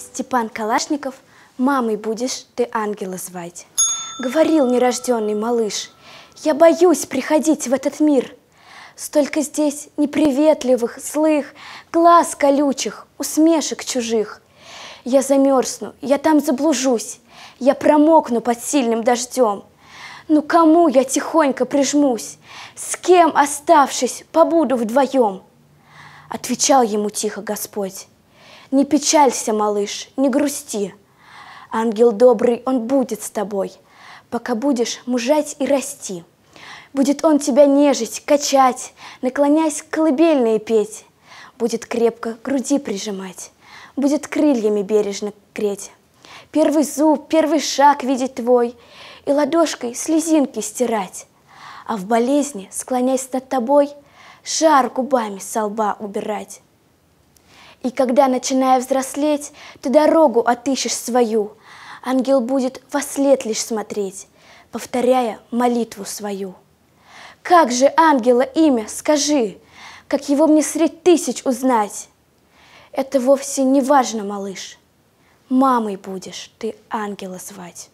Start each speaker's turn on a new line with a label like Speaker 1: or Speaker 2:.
Speaker 1: Степан Калашников, мамой будешь ты ангела звать. Говорил нерожденный малыш, я боюсь приходить в этот мир. Столько здесь неприветливых, злых, глаз колючих, усмешек чужих. Я замерзну, я там заблужусь, я промокну под сильным дождем. Ну кому я тихонько прижмусь? С кем, оставшись, побуду вдвоем? Отвечал ему тихо Господь. Не печалься, малыш, не грусти. Ангел добрый, он будет с тобой, пока будешь мужать и расти. Будет он тебя нежить, качать, наклонясь колыбельные петь. Будет крепко груди прижимать, будет крыльями бережно греть. Первый зуб, первый шаг видеть твой, и ладошкой слезинки стирать. А в болезни, склоняясь над тобой, жар губами со лба убирать. И когда, начиная взрослеть, ты дорогу отыщешь свою, Ангел будет во след лишь смотреть, повторяя молитву свою. Как же ангела имя, скажи, как его мне средь тысяч узнать? Это вовсе не важно, малыш, мамой будешь ты ангела звать.